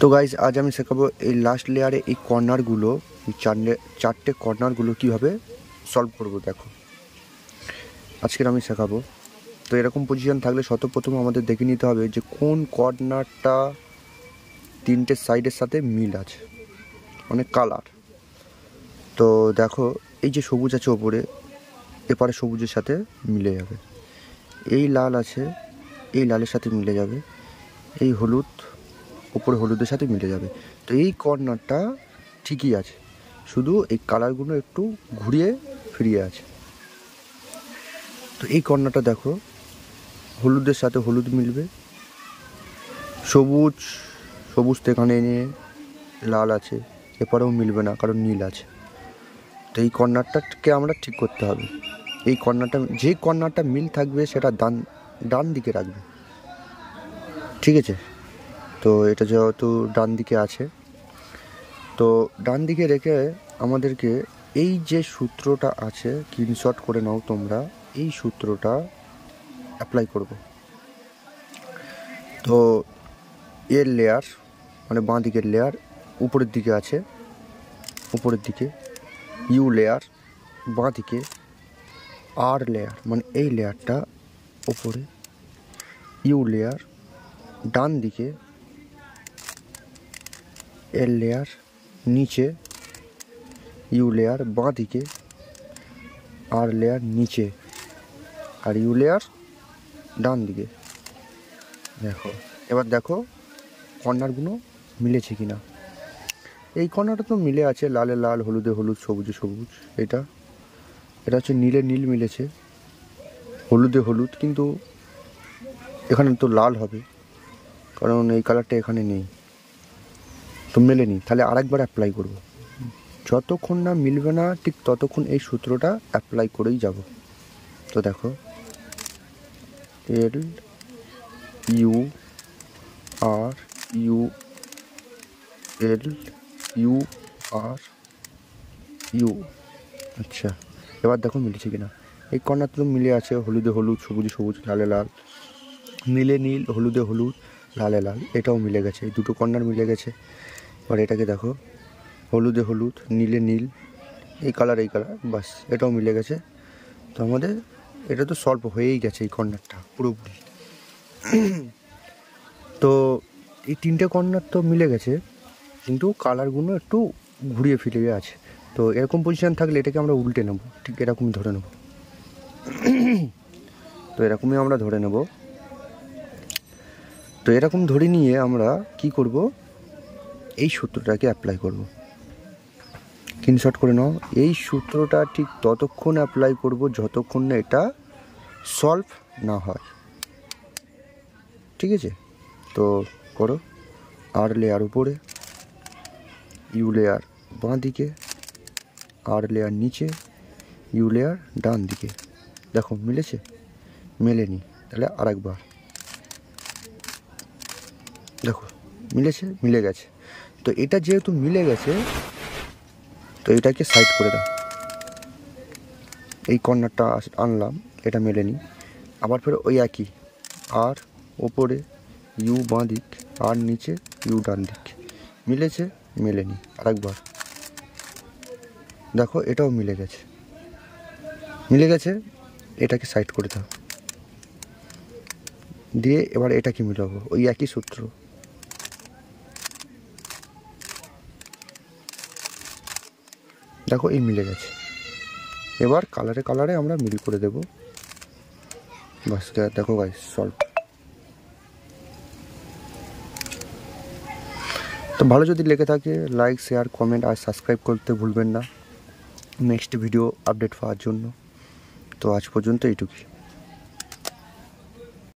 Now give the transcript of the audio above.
তো গাইজ আজ আমি শেখাবো এই লাস্ট লেয়ারে এই কর্নারগুলো চারটে চারটে কর্নারগুলো কীভাবে সলভ করব দেখো আজকের আমি শেখাবো তো এরকম পজিশন থাকলে শতপ্রথম আমাদের দেখে নিতে হবে যে কোন কর্নারটা তিনটে সাইডের সাথে মিল আছে অনেক মানে কালার তো দেখো এই যে সবুজ আছে ওপরে এপারে সবুজের সাথে মিলে যাবে এই লাল আছে এই লালের সাথে মিলে যাবে এই হলুদ ওপরে হলুদের সাথে মিলে যাবে তো এই কর্নারটা ঠিকই আছে শুধু এই কালারগুলো একটু ঘুরিয়ে ফিরিয়ে আছে তো এই কর্নারটা দেখো হলুদের সাথে হলুদ মিলবে সবুজ সবুজ তো এখানে নিয়ে লাল আছে এপারেও মিলবে না কারণ নীল আছে তো এই কর্নারটাকে আমরা ঠিক করতে হবে এই কর্নারটা যে কর্নারটা মিল থাকবে সেটা ডান ডান দিকে রাখবে ঠিক আছে তো এটা যেহেতু ডান দিকে আছে তো ডান দিকে রেখে আমাদেরকে এই যে সূত্রটা আছে স্ক্রিনশট করে নাও তোমরা এই সূত্রটা অ্যাপ্লাই করব তো এর লেয়ার মানে বাঁ দিকের লেয়ার উপরের দিকে আছে উপরের দিকে ইউ লেয়ার বাঁ দিকে আর লেয়ার মানে এই লেয়ারটা উপরে ইউ লেয়ার ডান দিকে এল লেয়ার নিচে ইউ লেয়ার বাঁ দিকে আর লেয়ার নিচে আর ইউ লেয়ার ডান দিকে দেখো এবার দেখো কর্নারগুলো মিলেছে কি না এই কর্নারটা তো মিলে আছে লালে লাল হলুদে হলুদ সবুজে সবুজ এটা এটা হচ্ছে নীলে নীল মিলেছে হলুদে হলুদ কিন্তু এখানে তো লাল হবে কারণ এই কালারটা এখানে নেই তো মেলেনি তাহলে আরেকবার অ্যাপ্লাই করব যতক্ষণ না মিলবে না ঠিক ততক্ষণ এই সূত্রটা অ্যাপ্লাই করেই যাব তো দেখো L U R U L U R U আচ্ছা এবার দেখো মিলেছে কিনা এই কন্যা তো মিলে আছে হলুদে হলুদ সবুজ সবুজ লালে লাল নীলে নীল হলুদে হলুদ লালে লাল এটাও মিলে গেছে এই দুটো কর্ণার মিলে গেছে আর এটাকে দেখো হলুদে হলুদ নীলে নীল এই কালার এই কালার বাস এটাও মিলে গেছে তো আমাদের এটা তো সল্প হয়েই গেছে এই কর্নারটা পুরোপুরি তো এই তিনটে কর্নার তো মিলে গেছে কিন্তু কালারগুলো একটু ঘুরিয়ে ফিরিয়ে আছে তো এরকম পজিশান থাকলে এটাকে আমরা উল্টে নেব ঠিক এরকমই ধরে নেব তো এরকমই আমরা ধরে নেব তো এরকম ধরে নিয়ে আমরা কি করব এই সূত্রটাকে অ্যাপ্লাই করব স্ক্রিনশট করে নাও এই সূত্রটা ঠিক ততক্ষণ অ্যাপ্লাই করব যতক্ষণ না এটা সলভ না হয় ঠিক আছে তো করো আর লেয়ার উপরে ইউ লেয়ার বাঁ দিকে আর লেয়ার নিচে ইউ লেয়ার ডান দিকে দেখো মিলেছে মেলেনি তাহলে আরেকবার দেখো মিলেছে মিলে গেছে তো এটা যেহেতু মিলে গেছে তো এটাকে সাইড করে দাও এই কর্নারটা আনলাম এটা মেলে নিই আবার ফের ওই একই আর ওপরে ইউ বাঁ দিক আর নিচে ইউ ডান দিক মিলেছে মেলে মেলেনি আরেকবার দেখো এটাও মিলে গেছে মিলে গেছে এটাকে সাইড করে দাও দিয়ে এবার এটাকে মিলাবো ওই একই সূত্র দেখো এই মিলে গেছে এবার কালারে কালারে আমরা মিল করে দেব বাস দেখো গাই সলভ তো ভালো যদি লেগে থাকে লাইক শেয়ার কমেন্ট আর সাবস্ক্রাইব করতে ভুলবেন না নেক্সট ভিডিও আপডেট পাওয়ার জন্য তো আজ পর্যন্ত এইটুকুই